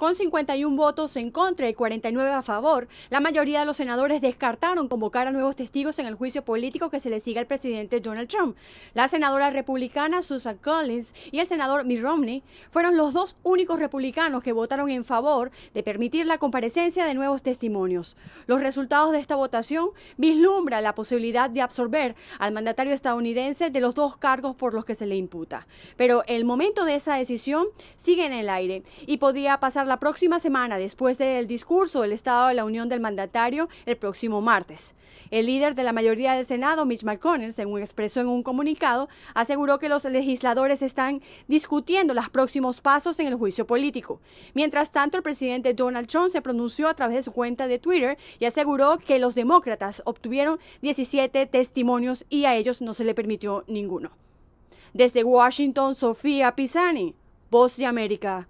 con 51 votos en contra y 49 a favor. La mayoría de los senadores descartaron convocar a nuevos testigos en el juicio político que se le sigue al presidente Donald Trump. La senadora republicana Susan Collins y el senador Mitt Romney fueron los dos únicos republicanos que votaron en favor de permitir la comparecencia de nuevos testimonios. Los resultados de esta votación vislumbra la posibilidad de absorber al mandatario estadounidense de los dos cargos por los que se le imputa. Pero el momento de esa decisión sigue en el aire y podría pasar la próxima semana, después del discurso del Estado de la Unión del mandatario el próximo martes. El líder de la mayoría del Senado, Mitch McConnell, según expresó en un comunicado, aseguró que los legisladores están discutiendo los próximos pasos en el juicio político. Mientras tanto, el presidente Donald Trump se pronunció a través de su cuenta de Twitter y aseguró que los demócratas obtuvieron 17 testimonios y a ellos no se le permitió ninguno. Desde Washington, Sofía Pisani, Voz de América.